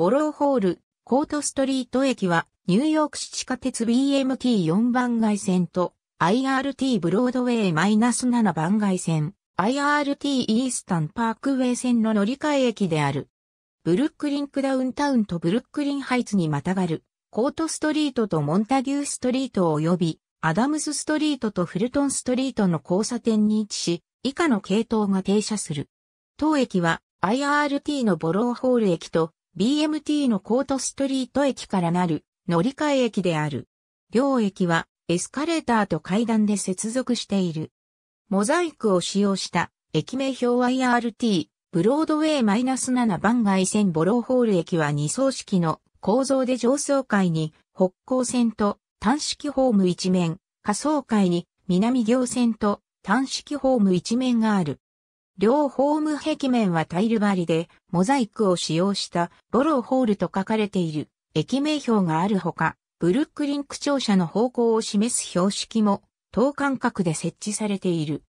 ボローホール、コートストリート駅は、ニューヨーク市地下鉄 BMT4 番街線と IRT ブロードウェイ -7 番街線、IRT イースタンパークウェイ線の乗り換え駅である。ブルックリンクダウンタウンとブルックリンハイツにまたがる、コートストリートとモンタギューストリート及び、アダムスストリートとフルトンストリートの交差点に位置し、以下の系統が停車する。当駅は IRT のボローホール駅と BMT のコートストリート駅からなる乗り換え駅である。両駅はエスカレーターと階段で接続している。モザイクを使用した駅名表 IRT ブロードウェイ -7 番外線ボローホール駅は2層式の構造で上層階に北高線と単式ホーム一面、下層階に南行線と単式ホーム一面がある。両ホーム壁面はタイル張りで、モザイクを使用したボローホールと書かれている駅名標があるほか、ブルックリン区庁舎の方向を示す標識も、等間隔で設置されている。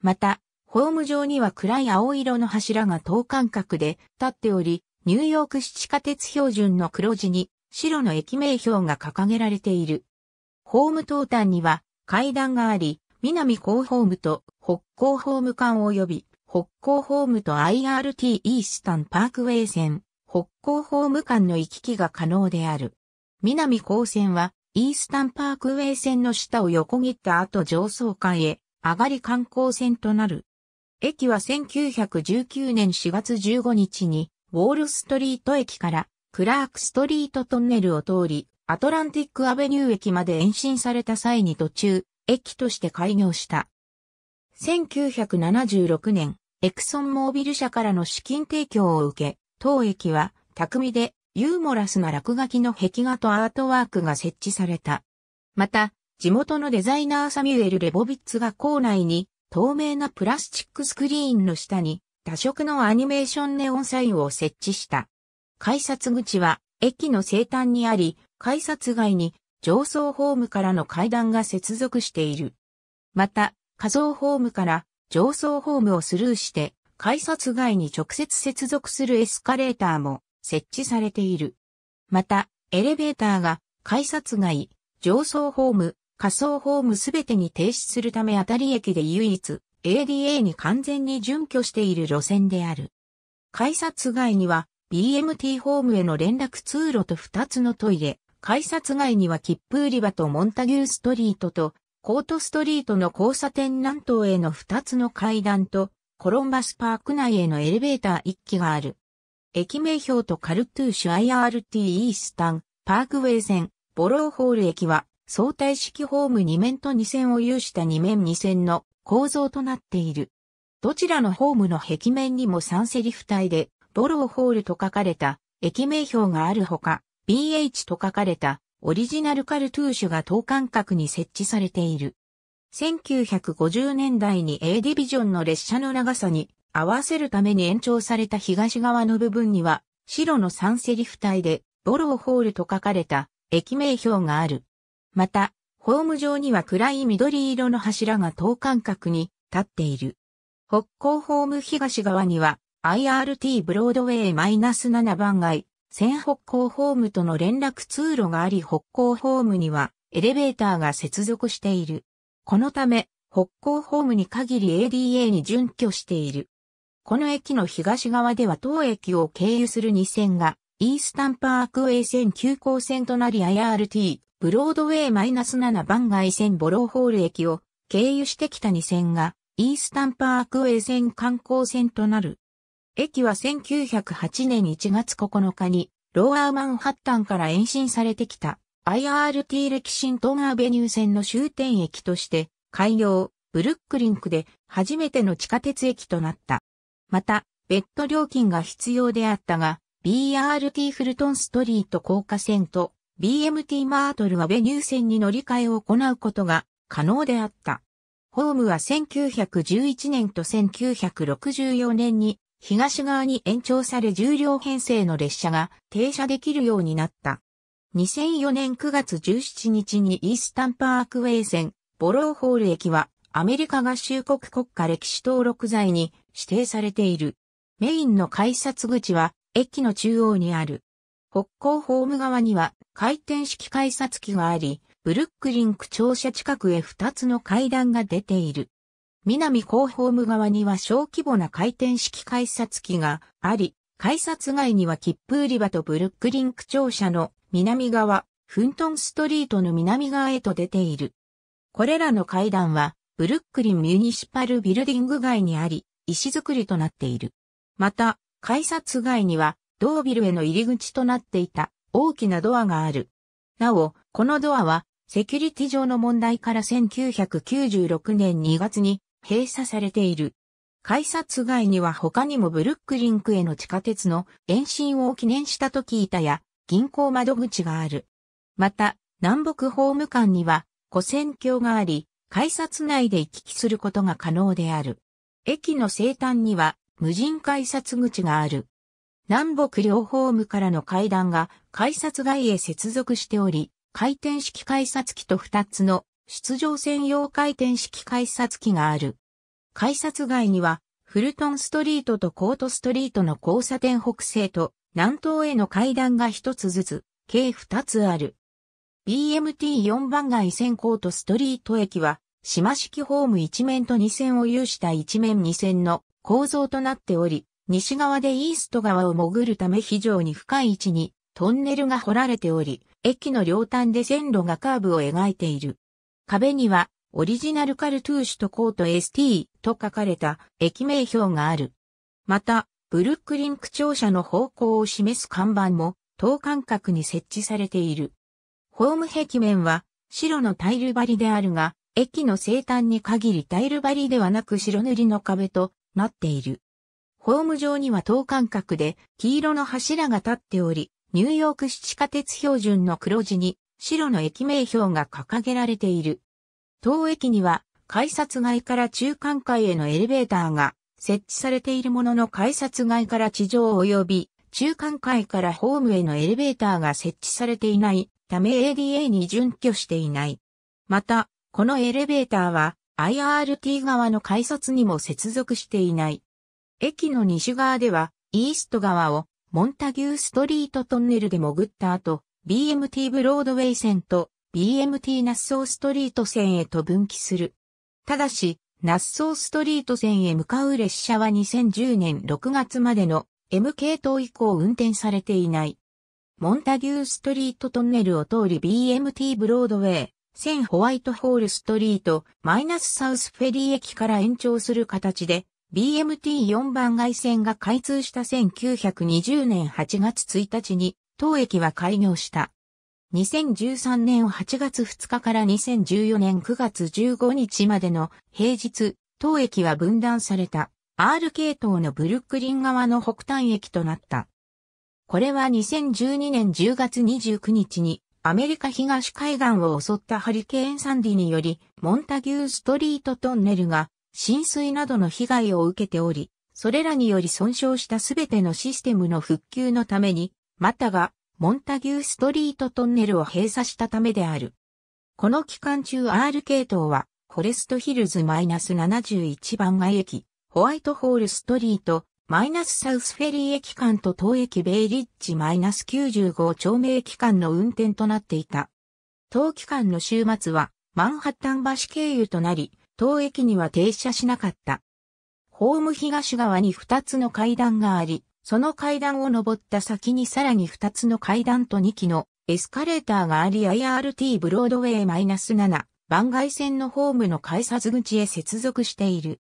また、ホーム上には暗い青色の柱が等間隔で立っており、ニューヨーク市地下鉄標準の黒字に白の駅名標が掲げられている。ホーム東端には階段があり、南高ホームと北高ホーム間及び北港ホームと IRT イースタンパークウェイ線、北港ホーム間の行き来が可能である。南高線は、イースタンパークウェイ線の下を横切った後上層階へ、上がり観光線となる。駅は1919年4月15日に、ウォールストリート駅からクラークストリートトンネルを通り、アトランティックアベニュー駅まで延伸された際に途中、駅として開業した。1976年、エクソンモービル社からの資金提供を受け、当駅は巧みでユーモラスな落書きの壁画とアートワークが設置された。また、地元のデザイナーサミュエル・レボビッツが校内に透明なプラスチックスクリーンの下に多色のアニメーションネオンサインを設置した。改札口は駅の西端にあり、改札外に上層ホームからの階段が接続している。また、下層ホームから上層ホームをスルーして、改札外に直接接続するエスカレーターも設置されている。また、エレベーターが改札外、上層ホーム、仮想ホームすべてに停止するためあたり駅で唯一 ADA に完全に準拠している路線である。改札外には BMT ホームへの連絡通路と2つのトイレ、改札外には切符売り場とモンタギューストリートとコートストリートの交差点南東への2つの階段と、コロンバスパーク内へのエレベーター1機がある。駅名標とカルトゥーシュ IRT イースタン、パークウェイ線、ボローホール駅は、相対式ホーム2面と2線を有した2面2線の構造となっている。どちらのホームの壁面にも3セリフ体で、ボローホールと書かれた駅名標があるほか、BH と書かれたオリジナルカルトゥーシュが等間隔に設置されている。1950年代に A ディビジョンの列車の長さに合わせるために延長された東側の部分には白の三セリフ体でボローホールと書かれた駅名標がある。また、ホーム上には暗い緑色の柱が等間隔に立っている。北高ホーム東側には IRT ブロードウェイ -7 番街線北港ホームとの連絡通路があり北港ホームにはエレベーターが接続している。このため、北港ホームに限り ADA に準拠している。この駅の東側では当駅を経由する2線が、イースタンパークウェイ線急行線となり IRT、ブロードウェイマイナス -7 番外線ボローホール駅を経由してきた2線が、イースタンパークウェイ線観光線となる。駅は1908年1月9日に、ローアーマンハッタンから延伸されてきた IRT 歴史ントンアベニュー線の終点駅として開業、ブルックリンクで初めての地下鉄駅となった。また、ベッド料金が必要であったが、BRT フルトンストリート高架線と BMT マートルアベニュー線に乗り換えを行うことが可能であった。ホームは1911年と1964年に東側に延長され重量編成の列車が停車できるようになった。2004年9月17日にイースタンパークウェイ線、ボローホール駅はアメリカ合衆国国家歴史登録財に指定されている。メインの改札口は駅の中央にある。北港ホーム側には回転式改札機があり、ブルックリン区庁舎近くへ2つの階段が出ている。南広報向側には小規模な回転式改札機があり、改札外には切符売り場とブルックリン区庁舎の南側、フントンストリートの南側へと出ている。これらの階段は、ブルックリンミュニシパルビルディング街にあり、石造りとなっている。また、改札外には、同ビルへの入り口となっていた大きなドアがある。なお、このドアは、セキュリティ上の問題から1996年2月に閉鎖されている。改札外には他にもブルックリンクへの地下鉄の延伸を記念したと聞いたや銀行窓口がある。また、南北法務官には、古線橋があり、改札内で行き来することが可能である。駅の西端には、無人改札口がある。南北両ホームからの階段が改札外へ接続しており、回転式改札機と2つの出場専用回転式改札機がある。改札外には、フルトンストリートとコートストリートの交差点北西と南東への階段が一つずつ、計二つある。BMT4 番街線コートストリート駅は、島式ホーム一面と二線を有した一面二線の構造となっており、西側でイースト側を潜るため非常に深い位置にトンネルが掘られており、駅の両端で線路がカーブを描いている。壁には、オリジナルカルトゥーシュとコート ST と書かれた駅名標がある。また、ブルックリン区庁舎の方向を示す看板も、等間隔に設置されている。ホーム壁面は、白のタイル張りであるが、駅の生誕に限りタイル張りではなく白塗りの壁となっている。ホーム上には等間隔で黄色の柱が立っており、ニューヨーク市地下鉄標準の黒地に白の駅名標が掲げられている。当駅には改札外から中間階へのエレベーターが設置されているものの改札外から地上及び中間階からホームへのエレベーターが設置されていないため ADA に準拠していない。また、このエレベーターは IRT 側の改札にも接続していない。駅の西側ではイースト側をモンタギューストリートトンネルで潜った後、BMT ブロードウェイ線と BMT ナッソーストリート線へと分岐する。ただし、ナッソーストリート線へ向かう列車は2010年6月までの M 系統以降運転されていない。モンタギューストリートトンネルを通り BMT ブロードウェイ、1000ホワイトホールストリート、マイナスサウスフェリー駅から延長する形で、BMT4 番外線が開通した1920年8月1日に当駅は開業した。2013年8月2日から2014年9月15日までの平日、当駅は分断された R 系統のブルックリン側の北端駅となった。これは2012年10月29日にアメリカ東海岸を襲ったハリケーンサンディにより、モンタギューストリートトンネルが浸水などの被害を受けており、それらにより損傷したすべてのシステムの復旧のために、またが、モンタギューストリートトンネルを閉鎖したためである。この期間中 R 系統は、フォレストヒルズ -71 番街駅、ホワイトホールストリート、マイナスサウスフェリー駅間と東駅ベイリッジマイナス95丁目駅間の運転となっていた。当期間の週末はマンハッタン橋経由となり、当駅には停車しなかった。ホーム東側に2つの階段があり、その階段を登った先にさらに2つの階段と2基のエスカレーターがあり IRT ブロードウェイ -7 番外線のホームの改札口へ接続している。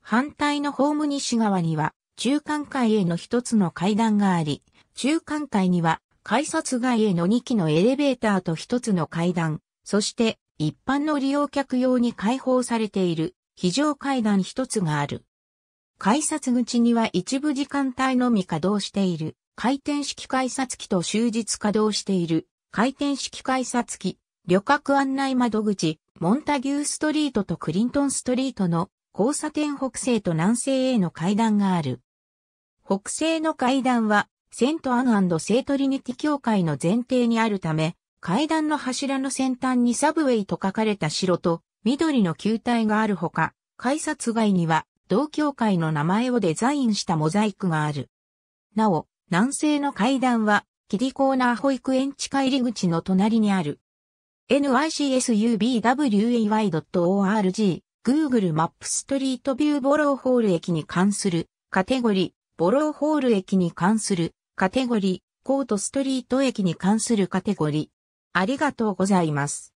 反対のホーム西側には中間階への一つの階段があり、中間階には改札外への2基のエレベーターと一つの階段、そして一般の利用客用に開放されている非常階段一つがある。改札口には一部時間帯のみ稼働している回転式改札機と終日稼働している回転式改札機、旅客案内窓口、モンタギューストリートとクリントンストリートの交差点北西と南西への階段がある。北西の階段はセントアンセイトリニティ教会の前提にあるため、階段の柱の先端にサブウェイと書かれた白と緑の球体があるほか、改札外には同教会の名前をデザインしたモザイクがある。なお、南西の階段は、キリコーナー保育園地下入り口の隣にある。nycsubway.org、Google マップストリートビューボローホール駅に関する、カテゴリー、ボローホール駅に関する、カテゴリー、コートストリート駅に関するカテゴリー。ありがとうございます。